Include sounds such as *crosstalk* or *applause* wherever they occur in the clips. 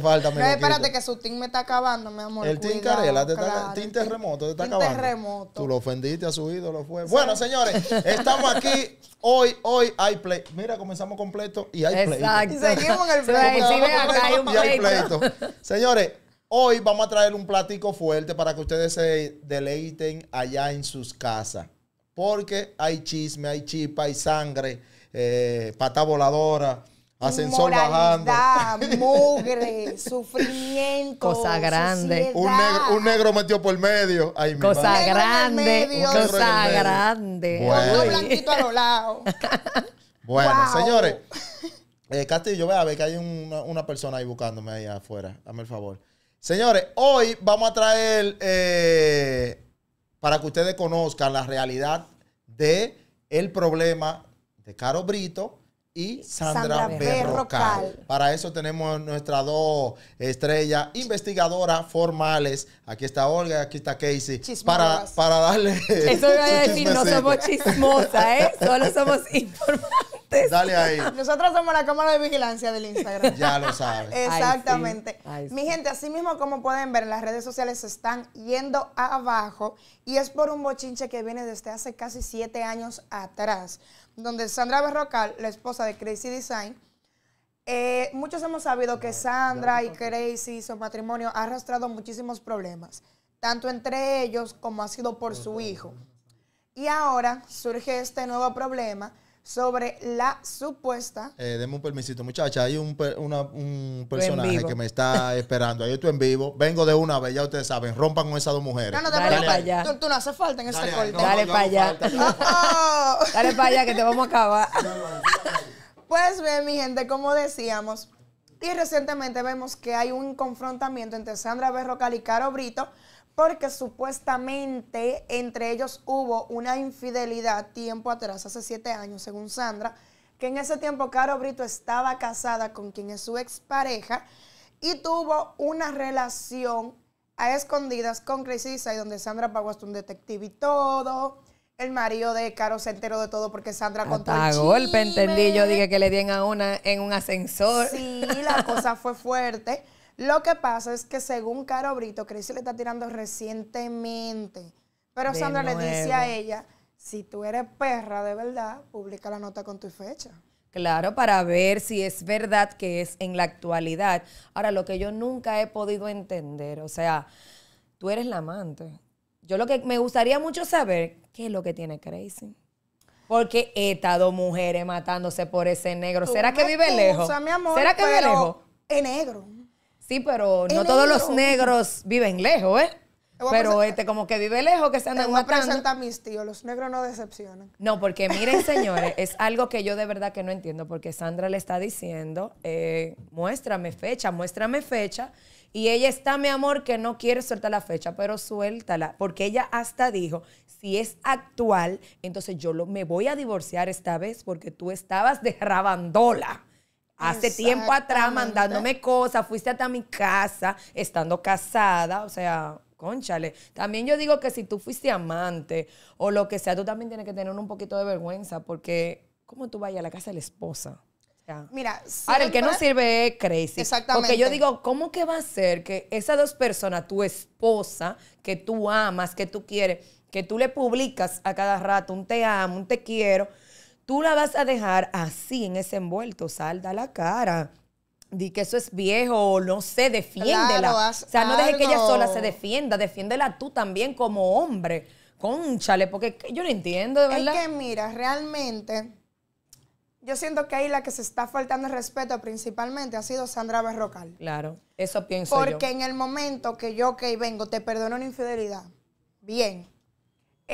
falta. No, espérate que su team me está acabando, mi amor. El team Carela, te team terremoto, te está acabando. Tú lo ofendiste a su ídolo, fue. Bueno, señores, *laughs* estamos aquí. Hoy, hoy hay play. Mira, comenzamos completo y hay play. Exacto. seguimos en el *laughs* play. acá y hay pleito. Señores, hoy vamos a traer un platico fuerte para que ustedes se deleiten allá en sus casas. Porque hay chisme, hay chipa, hay sangre, eh, pata voladora Ascensor bajando. *laughs* mugre, sufrimiento. Cosa grande. Un negro, metió por medio. cosa grande. cosa grande. Bueno. blanquito a los lados. *laughs* bueno, señores. Eh, Castillo, ve a ver que hay una, persona ahí buscándome ahí afuera. Dame el favor. Señores, hoy vamos a traer eh, para que ustedes conozcan la realidad de problema de Caro Brito y Sandra, Berrocal. Para eso tenemos nuestras dos estrellas investigadoras formales. Aquí está Olga, aquí está Casey. Para, para, darle. Eso voy a *laughs* decir, no somos chismosas, ¿eh? Solo somos *laughs* informales *laughs* Nosotros somos la cámara de vigilancia del Instagram. *laughs* ya lo sabes. *laughs* Exactamente. Mi gente, así mismo como pueden ver, las redes sociales se están yendo abajo y es por un bochinche que viene desde hace casi siete años atrás, donde Sandra Berrocal, la esposa de Crazy Design, eh, muchos hemos sabido que Sandra y Crazy, su matrimonio, ha arrastrado muchísimos problemas, tanto entre ellos como ha sido por su hijo. Y ahora surge este nuevo problema sobre la supuesta. Eh, deme un permisito, muchacha. Hay un, un personaje que me está *laughs* esperando. Ahí estoy en vivo. Vengo de una vez, ya ustedes saben. Rompan con esas dos mujeres. No, no Dale para allá. Tú, no hace falta en ese corte. Dale, para allá. *laughs* Oh. Dale para allá que te vamos a acabar. *laughs* pues bien, mi gente, como decíamos. Y recientemente vemos que hay un confrontamiento entre Sandra Berrocal y Caro Brito porque supuestamente entre ellos hubo una infidelidad tiempo atrás, hace siete años, según Sandra, que en ese tiempo Caro Brito estaba casada con quien es su expareja y tuvo una relación a escondidas con Crazy y donde Sandra pagó hasta un detective y todo. El marido de Caro se enteró de todo porque Sandra contó Hasta el golpe, entendí. Yo dije que le dieron a una en un ascensor. Sí, la cosa fue fuerte. *laughs* Lo que pasa es que según Caro Brito, Crazy le está tirando recientemente. Pero Sandra le dice a ella, si tú eres perra de verdad, publica la nota con tu fecha. Claro, para ver si es verdad que es en la actualidad. Ahora, lo que yo nunca he podido entender, o sea, tú eres la amante. Yo lo que me gustaría mucho saber, ¿qué es lo que tiene Crazy? Porque he estado mujeres matándose por ese negro. ¿Será que vive O lejos? Mi amor, ¿Será que vive lejos? Es negro. Sí, pero no todos los negros viven lejos, ¿eh? Pero este como que vive lejos, que se andan voy a a mis tíos, los negros no decepcionan. No, porque miren, *laughs* señores, es algo que yo de verdad que no entiendo, porque Sandra le está diciendo, eh, muéstrame fecha, muéstrame fecha, y ella está, mi amor, que no quiere suelta la fecha, pero suéltala, porque ella hasta dijo, si es actual, entonces yo lo, me voy a divorciar esta vez porque tú estabas de rabandola hace tiempo atrás mandándome cosas, fuiste hasta mi casa estando casada, o sea, conchale. También yo digo que si tú fuiste amante o lo que sea, tú también tienes que tener un poquito de vergüenza porque ¿cómo tú vayas a la casa de la esposa? Mira, el que no sirve es crazy. Exactamente. Porque yo digo, ¿cómo que va a ser que esas dos personas, tu esposa, que tú amas, que tú quieres, que tú le publicas a cada rato un te amo, un te quiero, Tú la vas a dejar así en ese envuelto, salda la cara. Di que eso es viejo, no sé, defiéndela. Claro, o sea, no dejes que ella sola se defienda, defiéndela tú también como hombre. Conchale, porque yo no entiendo, de verdad. Es que mira, realmente, yo siento que ahí la que se está faltando el respeto principalmente ha sido Sandra Berrocal. Claro, eso pienso porque yo. Porque en el momento que yo, que vengo, te perdono una infidelidad, bien,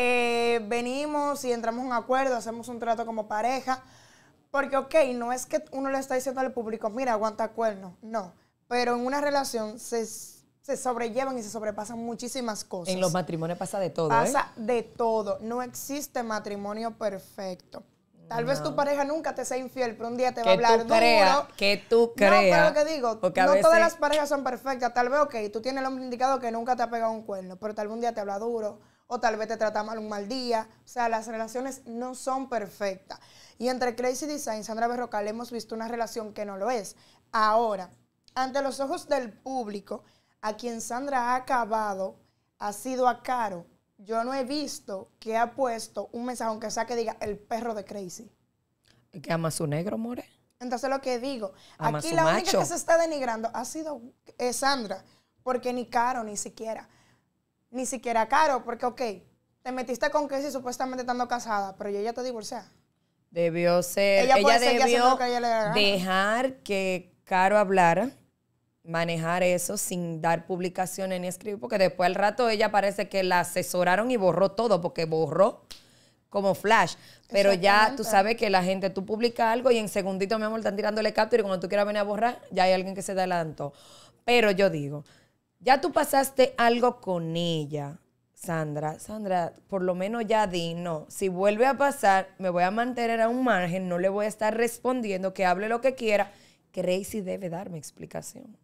eh, venimos y entramos en un acuerdo, hacemos un trato como pareja, porque ok, no es que uno le está diciendo al público, mira, aguanta cuernos, no, pero en una relación se, se sobrellevan y se sobrepasan muchísimas cosas. En los matrimonios pasa de todo. ¿eh? Pasa de todo, no existe matrimonio perfecto. Tal vez tu pareja nunca te sea infiel, pero un día te va a hablar tú Que tú creas. No, que digo, no todas las parejas son perfectas. Tal vez, ok, tú tienes el hombre indicado que nunca te ha pegado un cuerno, pero tal vez un día te habla duro, o tal vez te trata mal un mal día. O sea, las relaciones no son perfectas. Y entre Crazy Design y Sandra Berrocal hemos visto una relación que no lo es. Ahora, ante los ojos del público, a quien Sandra ha acabado ha sido a Caro. Yo no he visto que ha puesto un mensaje, aunque sea que diga el perro de Crazy. ¿Que ama a su negro, More? Entonces lo que digo, aquí la única que se está denigrando ha sido eh, Sandra, porque ni Caro ni siquiera ni siquiera caro, porque, ok, te metiste con si supuestamente estando casada, pero yo ya te divorcia. Debió ser, ella, debió dejar que Caro hablara, manejar eso sin dar publicaciones ni escribir, porque después al rato ella parece que la asesoraron y borró todo, porque borró como flash. Pero ya tú sabes que la gente, tú publicas algo y en segundito, mi amor, están tirándole captura y cuando tú quieras venir a borrar, ya hay alguien que se adelantó. Pero yo digo, ya tú pasaste algo con ella, Sandra. Sandra, por lo menos ya di, no. Si vuelve a pasar, me voy a mantener a un margen, no le voy a estar respondiendo, que hable lo que quiera. Crazy debe darme explicación.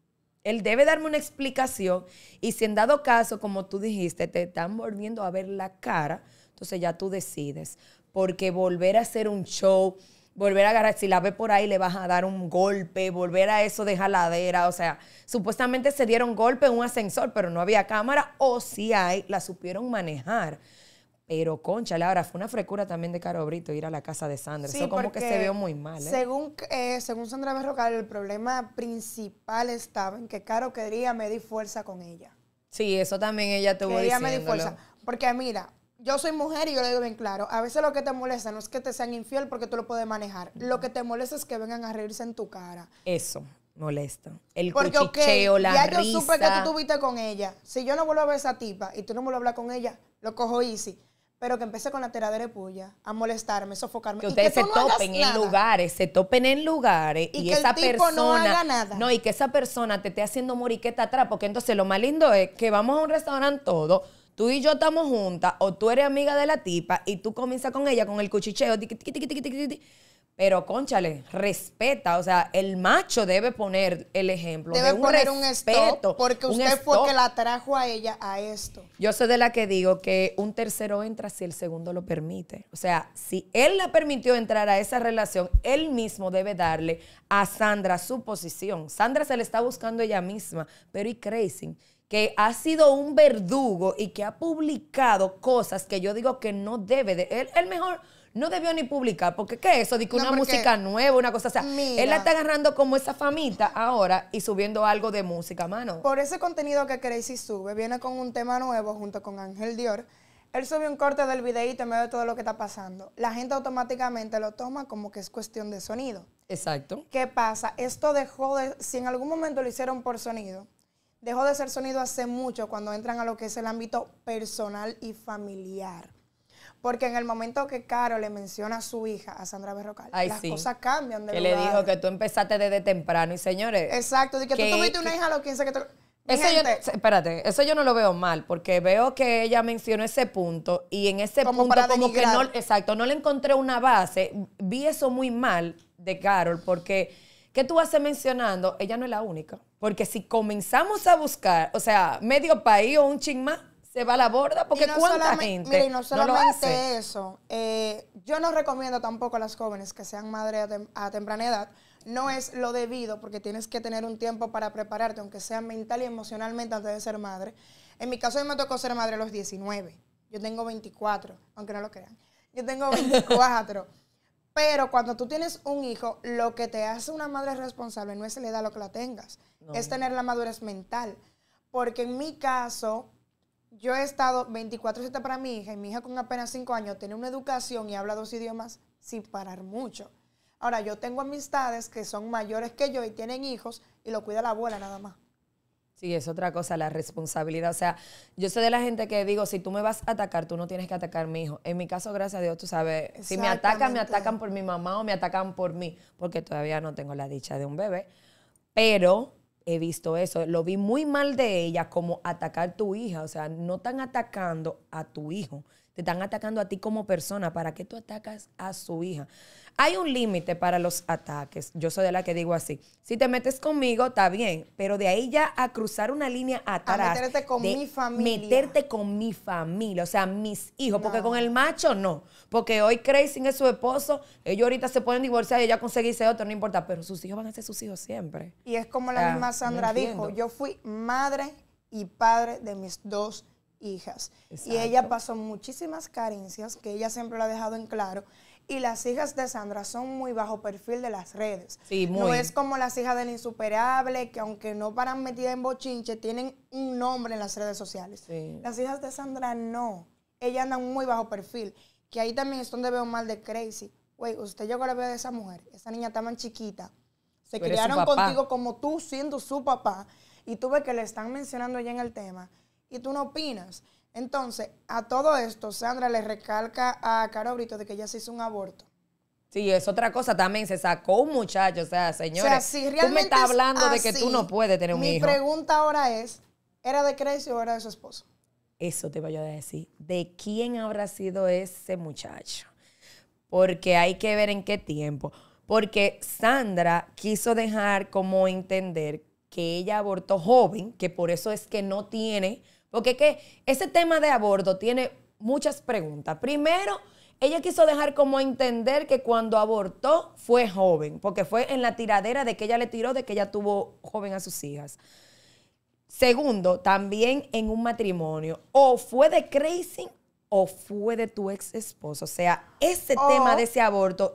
Él debe darme una explicación y si en dado caso, como tú dijiste, te están volviendo a ver la cara, entonces ya tú decides. Porque volver a hacer un show volver a agarrar, si la ve por ahí le vas a dar un golpe, volver a eso de jaladera, o sea, supuestamente se dieron golpe en un ascensor, pero no había cámara, o si hay, la supieron manejar. Pero, concha, ahora fue una frecura también de Caro Brito ir a la casa de Sandra. Eso como que se vio muy mal. ¿eh? Según, eh, según Sandra Berrocal, el problema principal estaba en que Caro quería medir fuerza con ella. Sí, eso también ella tuvo Quería medir fuerza. Porque mira, yo soy mujer y yo le digo bien claro, a veces lo que te molesta no es que te sean infiel porque tú lo puedes manejar. Lo que te molesta es que vengan a reírse en tu cara. Eso molesta. El porque, cuchicheo, okay, ya yo supe que tú tuviste con ella. Si yo no vuelvo a ver a esa tipa y tú no vuelves a hablar con ella, lo cojo easy. Pero que empecé con la tiradera de puya, a molestarme, sofocarme. Que ustedes se topen en lugares, se topen en lugares y, que esa el tipo persona. No, haga nada. no, y que esa persona te esté haciendo moriqueta atrás, porque entonces lo más lindo es que vamos a un restaurante todo tú y yo estamos juntas o tú eres amiga de la tipa y tú comienzas con ella con el cuchicheo. pero, conchale, respeta. O sea, el macho debe poner el ejemplo. Debe de un poner respeto, un porque usted fue que la trajo a ella a esto. Yo soy de la que digo que un tercero entra si el segundo lo permite. O sea, si él la permitió entrar a esa relación, él mismo debe darle a Sandra su posición. Sandra se le está buscando ella misma, pero ¿y Crazy? que ha sido un verdugo y que ha publicado cosas que yo digo que no debe de. Él, él mejor no debió ni publicar, porque ¿qué es eso? De una música nueva, una cosa. O él la está agarrando como esa famita ahora y subiendo algo de música, mano. Por ese contenido que Crazy sube, viene con un tema nuevo junto con Ángel Dior. Él subió un corte del videíto en medio de todo lo que está pasando. La gente automáticamente lo toma como que es cuestión de sonido. Exacto. ¿Qué pasa? Esto dejó de. Si en algún momento lo hicieron por sonido, dejó de ser sonido hace mucho cuando entran a lo que es el ámbito personal y familiar. Porque en el momento que Carol le menciona a su hija, a Sandra Berrocal, las cosas cambian de que le dijo que tú empezaste desde temprano. Y señores... Exacto, de que, tú tuviste una hija a los 15 que te... Eso espérate, eso yo no lo veo mal, porque veo que ella mencionó ese punto y en ese punto como que no, exacto, no le encontré una base, vi eso muy mal de Carol, porque ¿Qué tú haces mencionando, ella no es la única. Porque si comenzamos a buscar, o sea, medio país o un más se va a la borda porque cuánta gente. Mira, y no solamente hace? eso. Eh, yo no recomiendo tampoco a las jóvenes que sean madres a, temprana edad no es lo debido porque tienes que tener un tiempo para prepararte, aunque sea mental y emocionalmente antes de ser madre. En mi caso, a me tocó ser madre a los 19. Yo tengo 24, aunque no lo crean. Yo tengo 24. Pero cuando tú tienes un hijo, lo que te hace una madre responsable no es le edad lo que la tengas, es tener la madurez mental. Porque en mi caso, yo he estado 24-7 para mi hija y mi hija con apenas 5 años tiene una educación y habla dos idiomas sin parar mucho. Ahora, yo tengo amistades que son mayores que yo y tienen hijos y lo cuida la abuela nada más. Sí, es otra cosa, la responsabilidad. O sea, yo sé de la gente que digo, si tú me vas a atacar, tú no tienes que atacar a mi hijo. En mi caso, gracias a Dios, tú sabes, si me atacan, me atacan por mi mamá o me atacan por mí, porque todavía no tengo la dicha de un bebé. Pero he visto eso, lo vi muy mal de ella, como atacar a tu hija. O sea, no están atacando a tu hijo, te están atacando a ti como persona. ¿Para qué tú atacas a su hija? Hay un límite para los ataques. Yo soy de la que digo así. Si te metes conmigo, está bien, pero de ahí ya a cruzar una línea atrás. A meterte con mi familia. Meterte con mi familia, o sea, mis hijos, porque con el macho no. Porque hoy Crazy es su esposo, ellos ahorita se pueden divorciar y ella conseguirse otro, no importa, pero sus hijos van a ser sus hijos siempre. Y es como la misma Sandra dijo, yo fui madre y padre de mis dos hijas. Y ella pasó muchísimas carencias, que ella siempre lo ha dejado en claro y las hijas de Sandra son muy bajo perfil de las redes. No es como las hijas del insuperable, que aunque no paran metidas en bochinche, tienen un nombre en las redes sociales. Las hijas de Sandra no. Ellas andan muy bajo perfil. Que ahí también es donde veo mal de Crazy. Güey, usted llegó a la vida de esa mujer. Esa niña está tan chiquita. Se criaron contigo como tú, siendo su papá. Y tú ves que le están mencionando ya en el tema. Y tú no opinas. Entonces, a todo esto, Sandra le recalca a Caro Brito de que ella se hizo un aborto. Sí, es otra cosa también. Se sacó un muchacho, o sea, señores. O si realmente tú me estás hablando de que tú no puedes tener un hijo. Mi pregunta ahora es: ¿era de Crazy o era de su esposo? Eso te voy a decir. ¿De quién habrá sido ese muchacho? Porque hay que ver en qué tiempo. Porque Sandra quiso dejar como entender que ella abortó joven, que por eso es que no tiene porque ese tema de aborto tiene muchas preguntas. Primero, ella quiso dejar como entender que cuando abortó fue joven, porque fue en la tiradera de que ella le tiró, de que ella tuvo joven a sus hijas. Segundo, también en un matrimonio. O fue de crazy o fue de tu ex esposo. O sea, ese tema de ese aborto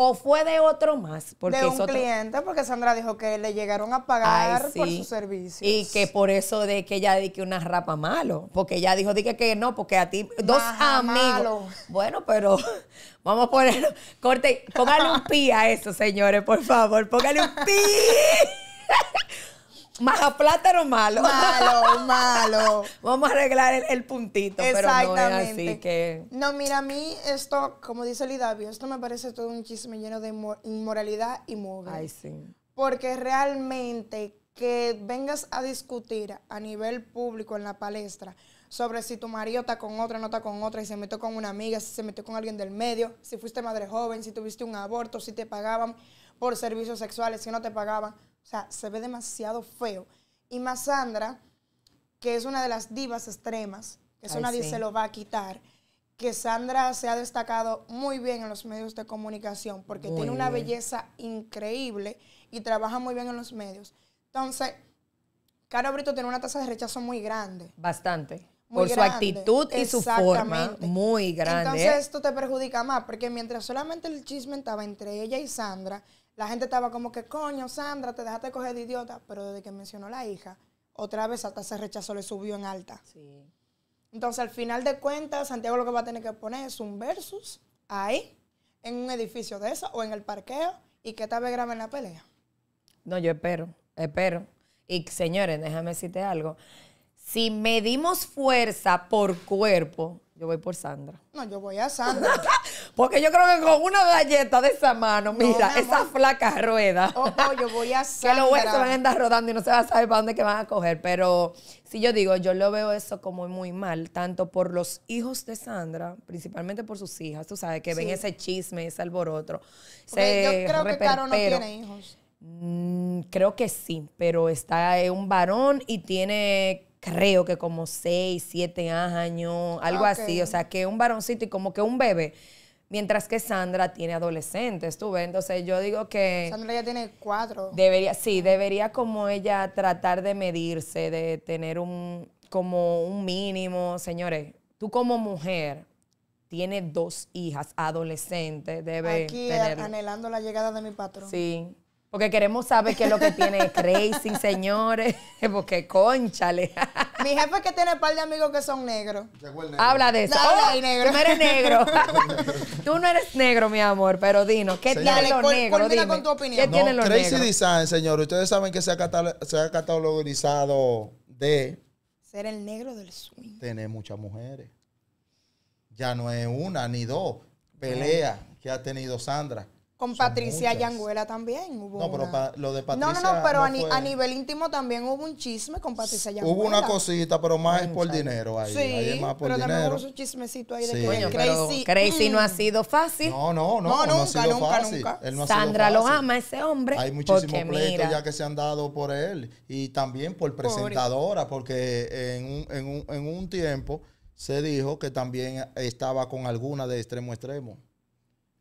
¿O fue de otro más? Porque de un cliente, porque Sandra dijo que le llegaron a pagar por sus servicios. Y que por eso de que ella dedique una rapa malo. Porque ella dijo, dije que no, porque a ti, dos amigos. Bueno, pero *laughs* vamos a poner, corte, pónganle un pi a eso, señores, por favor, póngale un pi plátano malo. Malo, *laughs* malo. Vamos a arreglar el, puntito, Exactamente. pero no que... No, mira, a mí esto, como dice Lidavio, esto me parece todo un chisme lleno de inmoralidad y móvil. Ay, sí. Porque realmente que vengas a discutir a nivel público en la palestra sobre si tu marido está con otra, no está con otra, y se metió con una amiga, si se metió con alguien del medio, si fuiste madre joven, si tuviste un aborto, si te pagaban por servicios sexuales, si no te pagaban. O sea, se ve demasiado feo. Y más Sandra, que es una de las divas extremas, eso nadie se lo va a quitar, que Sandra se ha destacado muy bien en los medios de comunicación porque tiene una belleza increíble y trabaja muy bien en los medios. Entonces, Caro Brito tiene una tasa de rechazo muy grande. Bastante. por su actitud y su forma. Muy grande. Entonces esto te perjudica más, porque mientras solamente el chisme estaba entre ella y Sandra, la gente estaba como que, coño, Sandra, te dejaste coger de idiota. Pero desde que mencionó la hija, otra vez hasta se rechazó, le subió en alta. Sí. Entonces, al final de cuentas, Santiago lo que va a tener que poner es un versus ahí, en un edificio de eso o en el parqueo, y que tal vez en la pelea. No, yo espero, espero. Y señores, déjame decirte algo. Si medimos fuerza por cuerpo, yo voy por Sandra. No, yo voy a Sandra. *laughs* Porque yo creo que con una galleta de esa mano, mira, esa flaca rueda. Oh, oh, yo voy a Sandra. *laughs* que los huesos van a andar rodando y no se va a saber para dónde que van a coger. Pero si yo digo, yo lo veo eso como muy mal, tanto por los hijos de Sandra, principalmente por sus hijas, tú sabes, que ven ese chisme, ese alboroto. Se yo creo que Caro no tiene hijos. Mm, creo que sí, pero está un varón y tiene creo que como 6, 7 años, algo así. O sea, que un varoncito y como que un bebé. Mientras que Sandra tiene adolescentes, tú ves. Entonces yo digo que... Sandra ya tiene cuatro. Debería, sí, debería como ella tratar de medirse, de tener un, como un mínimo. Señores, tú como mujer tienes dos hijas adolescentes, debe Aquí anhelando la llegada de mi patrón. Sí, porque queremos saber qué es lo que tiene *laughs* Crazy, señores. *laughs* Porque conchale. Mi jefe es que tiene un par de amigos que son negros. Habla de eso. No, oh, negro. Tú no eres negro. *laughs* tú no eres negro, mi amor, pero dinos, ¿qué tiene tienen los negros? ¿Qué tienen los Crazy Design, señores, Ustedes saben que se ha, se ha catalogizado de... Ser el negro del swing. Tener muchas mujeres. Ya no es una ni dos. Pelea que ha tenido Sandra con Patricia Yanguela también hubo No, pero lo de Patricia... No, no, no, pero a, nivel íntimo también hubo un chisme con Patricia Yanguela. Hubo una cosita, pero más es por dinero ahí. Sí, más por pero también hubo un chismecito ahí de que Crazy... Crazy no ha mm. sido fácil. No, no, no, no, no ha sido nunca, fácil. Nunca. Sandra lo ama ese hombre Hay muchísimos pleitos ya que se han dado por él. Y también por presentadora, porque en un, en un, en un tiempo se dijo que también estaba con alguna de extremo extremo.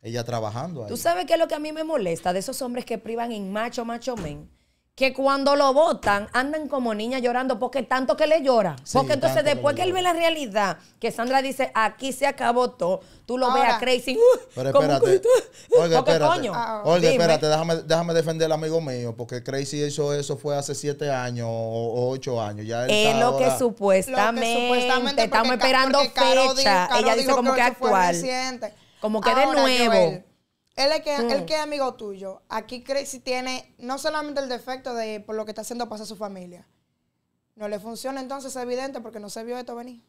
Ella trabajando ahí. ¿Tú sabes qué es lo que a mí me molesta de esos hombres que privan en macho, macho men? Que cuando lo votan andan como niña llorando porque tanto que le llora. porque entonces después que, él ve la realidad, que Sandra dice, aquí se acabó todo, tú lo veas a Crazy. Pero uh, espérate. Oiga, Coño? Ah. espérate, déjame, defender al amigo mío, porque Crazy hizo eso fue hace siete años o, ocho años. es lo, que supuestamente, estamos esperando fecha. ella dice como que, que actual. Como que de nuevo. él es que, mm. que es amigo tuyo. Aquí Crazy tiene no solamente el defecto de por lo que está haciendo pasa a su familia. No le funciona entonces, evidente, porque no se vio esto venir.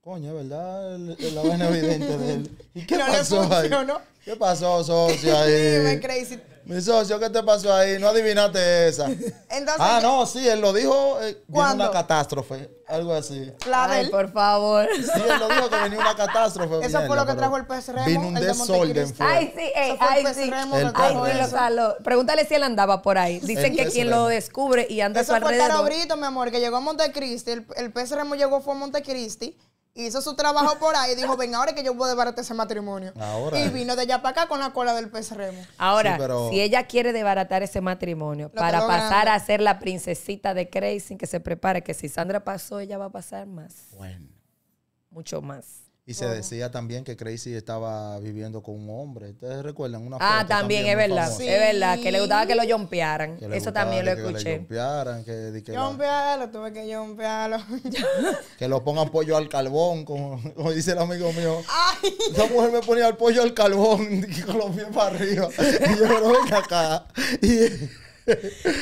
Coño, es verdad, la buena evidente de él. qué *laughs* pasó ahí? ¿Qué pasó, socio? *laughs* Mi socio, ¿qué te pasó ahí? No adivinaste esa. *laughs* Entonces, ah, no, sí, él lo dijo. Eh, una catástrofe, algo así. Clavel. Ay, por favor. Sí, él lo dijo que venía una catástrofe. Eso fue lo que trajo el pez remo. Vino un desorden. De ay, sí, ay, sí. el ay, sí, Pregúntale si él andaba por ahí. Dicen que quien lo descubre y anda por a su alrededor. Eso fue Tarobrito, mi amor, que llegó a Montecristi. El, el pez remo llegó fue a Montecristi hizo su trabajo por ahí y dijo, ven, ahora es que yo puedo desbaratar ese matrimonio. y vino de allá para acá con la cola del pez remo. Ahora, si ella quiere desbaratar ese matrimonio para pasar a ser la princesita de Crazy, que se prepare, que si Sandra pasó, ella va a pasar más, Bueno. mucho más. Y se oh. decía también que Crazy estaba viviendo con un hombre. ¿Ustedes recuerdan una Ah, también, es verdad, es verdad. Que le gustaba que lo jompearan. Eso también lo escuché. Que le jompearan, que, que tuve que yompearlo. *laughs* que lo pongan pollo al carbón, como, dice el amigo mío. Ay. Esa mujer me ponía el pollo al carbón *laughs* con los pies para arriba. Y yo, lo ven acá. Y...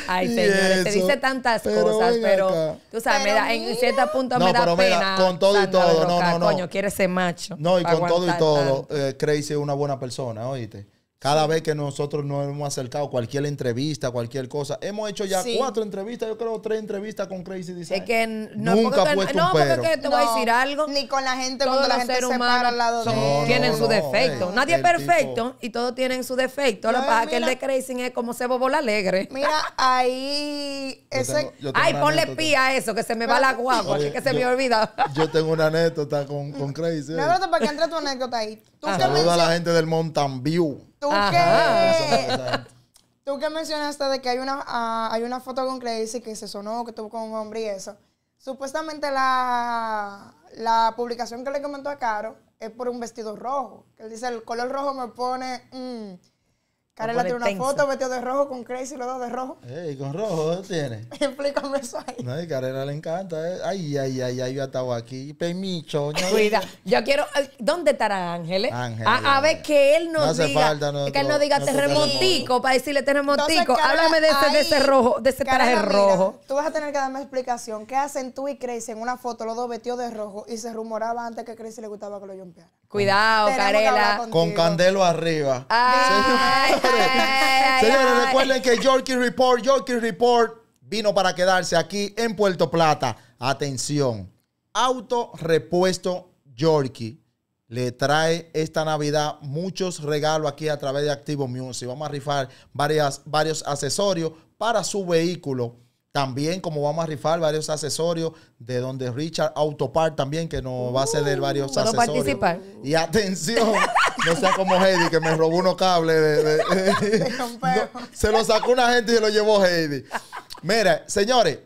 Ay, señores, te dice tantas cosas, pero tú sabes, me da, en cierto punto me da pero pena. Mira, con todo y todo, no, no, no. Coño, quiere ser macho. No, y con todo y todo, eh, Crazy es una buena persona, oíste. Cada vez que nosotros nos hemos acercado, cualquier entrevista, cualquier cosa, hemos hecho ya cuatro entrevistas, yo creo tres entrevistas con Crazy Design. que no, nunca porque te, a decir algo. Ni con la gente todos cuando la gente se Tienen su eh, defecto. Nadie es perfecto y todos tienen su defecto. Lo que que el de Crazy es como se La alegre. Mira, ahí ese... Ay, ponle pía a eso, que se me va la guagua, que se me olvida. Yo tengo una anécdota con, con Crazy. No, te ¿para que entre tu anécdota ahí? Ah, Saluda a la gente del Mountain View. Tú que. Tú mencionaste de que hay una, ah, hay una foto con Crazy que se sonó, que tuvo con un hombre y eso. Supuestamente la, la publicación que le comentó a Caro es por un vestido rojo. Que él dice, el color rojo me pone... Mm, Carela tiene una foto metió de rojo con Crazy, los dos de rojo. y con rojo, ¿dónde tiene? *laughs* Explícame eso ahí. No, y Carela le encanta. ¿eh? Ay, ay, ay, ay, yo estaba aquí. Pemicho. ¿no? Cuida. Yo quiero. ¿Dónde estará Ángeles? Ángeles. Ah, a, ver que él nos no diga. Falta, que él nos diga terremotico para decirle terremotico. Háblame de ese, de ese rojo, de ese traje rojo. tú vas a tener que darme explicación. ¿Qué hacen tú y Crazy en una foto, los dos vestidos de rojo? Y se rumoraba antes que Crazy le gustaba que lo jumpeara. Cuidado, Carela. Con Candelo arriba. Ay. *laughs* Señores, recuerden que Yorkie Report, Yorkie Report vino para quedarse aquí en Puerto Plata. Atención, Auto Repuesto Yorkie le trae esta Navidad muchos regalos aquí a través de Activo Music. Vamos a rifar varias, varios accesorios para su vehículo. También como vamos a rifar varios accesorios de donde Richard Autopart también, que nos va a ceder varios accesorios. Participar. Y atención. *laughs* No sea como Heidi, que me robó unos cables. *laughs* se lo sacó una gente y se lo llevó Heidi. Mira, señores,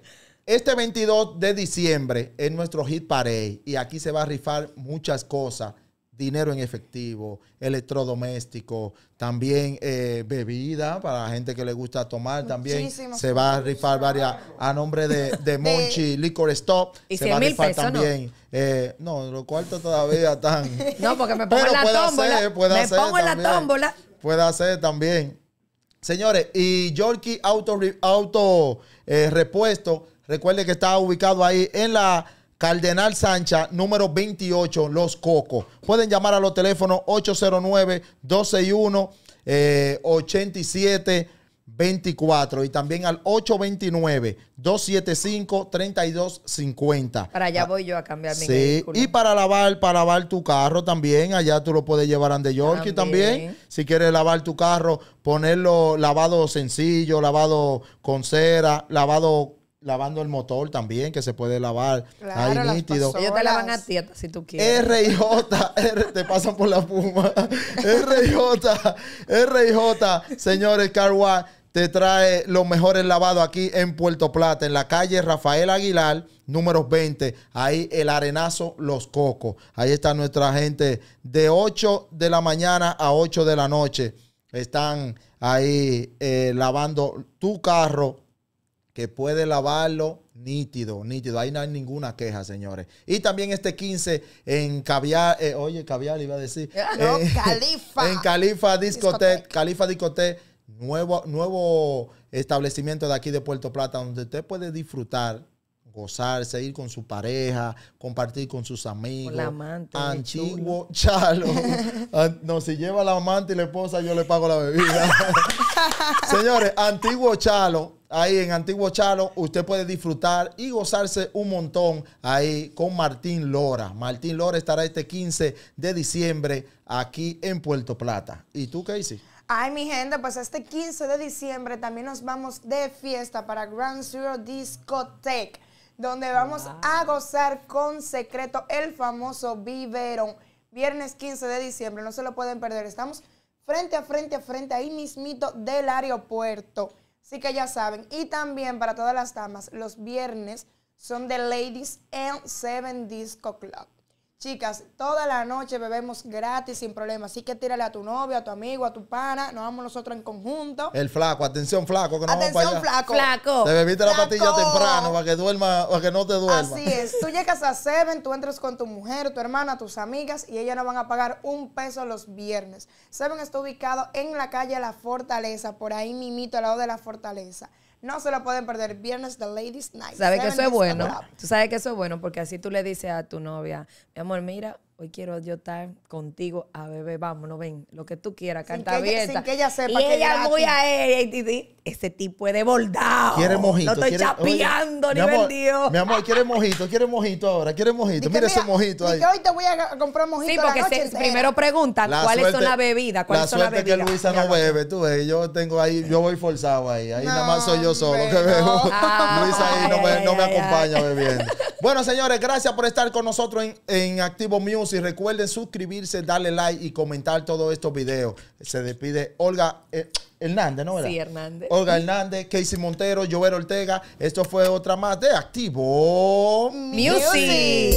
este 22 de diciembre es nuestro Hit Parade y aquí se va a rifar muchas cosas dinero en efectivo, electrodoméstico, también eh, bebida para la gente que le gusta tomar. También se va a rifar varias a nombre de, de Monchi Liquor Stop. ¿Y se va a rifar también. Eh, ¿no? los cuartos todavía están. *laughs* No, porque me pongo en la tómbola. me pongo en la tómbola. Puede hacer también. Señores, y Yorkie Auto, auto eh, Repuesto, recuerde que está ubicado ahí en la Cardenal Sancha, número 28, Los Cocos. Pueden llamar a los teléfonos 809-261-8724 eh, y también al 829-275-3250. Para allá ah, voy yo a cambiar mi sí. Y para lavar, para lavar tu carro también, allá tú lo puedes llevar a York y también. Si quieres lavar tu carro, ponerlo lavado sencillo, lavado con cera, lavado lavando el motor también, que se puede lavar claro, ahí nítido. Ellos te lavan a ti si tú quieres. R, te pasan por la puma. y J. señores, Carwa te trae los mejores lavados aquí en Puerto Plata, en la calle Rafael Aguilar, número 20. Ahí el arenazo Los Cocos. Ahí está nuestra gente de 8 de la mañana a 8 de la noche. Están ahí eh, lavando tu carro, que puede lavarlo nítido, nítido. Ahí no hay ninguna queja, señores. Y también este 15 en Caviar, eh, oye, Caviar iba a decir. *laughs* No, eh, Califa. En Califa Discotec, Califa Discotec, nuevo, nuevo establecimiento de aquí de Puerto Plata, donde usted puede disfrutar gozarse, ir con su pareja, compartir con sus amigos. la amante. Antiguo chalo. *laughs* Ah, no, si lleva la amante y la esposa, yo le pago la bebida. *laughs* Señores, antiguo chalo ahí en Antiguo Chalo, usted puede disfrutar y gozarse un montón ahí con Martín Lora. Martín Lora estará este 15 de diciembre aquí en Puerto Plata. ¿Y tú, Casey? Ay, mi gente, pues este 15 de diciembre también nos vamos de fiesta para Grand Zero Discotheque, donde vamos a gozar con secreto el famoso Viverón. Viernes 15 de diciembre, no se lo pueden perder. Estamos frente a frente a frente ahí mismito del aeropuerto. Así que ya saben. Y también para todas las damas, los viernes son de Ladies and Seven Disco Club. Chicas, toda la noche bebemos gratis sin problema. Así que tírale a tu novio, a tu amigo, a tu pana. Nos vamos nosotros en conjunto. El flaco, atención flaco, que no Atención vamos para allá. flaco. Flaco. Te bebiste la patilla temprano para que duerma, para que no te duerma. Así es. Tú llegas a Seven, tú entras con tu mujer, tu hermana, tus amigas y ellas no van a pagar un peso los viernes. Seven está ubicado en la calle La Fortaleza, por ahí mimito, al lado de La Fortaleza. No se lo pueden perder. Viernes de Ladies Night. ¿Sabes que eso es bueno? Tú sabes que eso es bueno porque así tú le dices a tu novia, mi amor, mira, hoy quiero yo estar contigo, a bebé, vámonos, ven, lo que tú quieras, canta bien, Ella, sin que ella sepa y ella muy a él, ese tipo es de bordado. Quiere mojito. No estoy quiere, chapeando, ni vendido. Mi amor, quiere mojito, quiere mojito ahora, quiere mojito. Mira ese mojito ahí. que hoy te voy a comprar mojito Sí, la noche primero preguntan cuáles son las bebidas, cuáles la son las que Luisa no bebe, tú ves, yo tengo ahí, yo voy forzado ahí, ahí nada más soy yo solo que bebo. *laughs* Luisa ahí no me, me acompaña bebiendo. Bueno, señores, gracias por estar con nosotros en, en Activo Music y recuerden suscribirse, darle like y comentar todos estos videos. Se despide Olga eh, Hernández, ¿no? Era? Sí, Hernández. Olga Hernández, Casey Montero, Joel Ortega. Esto fue otra más de Activo Music.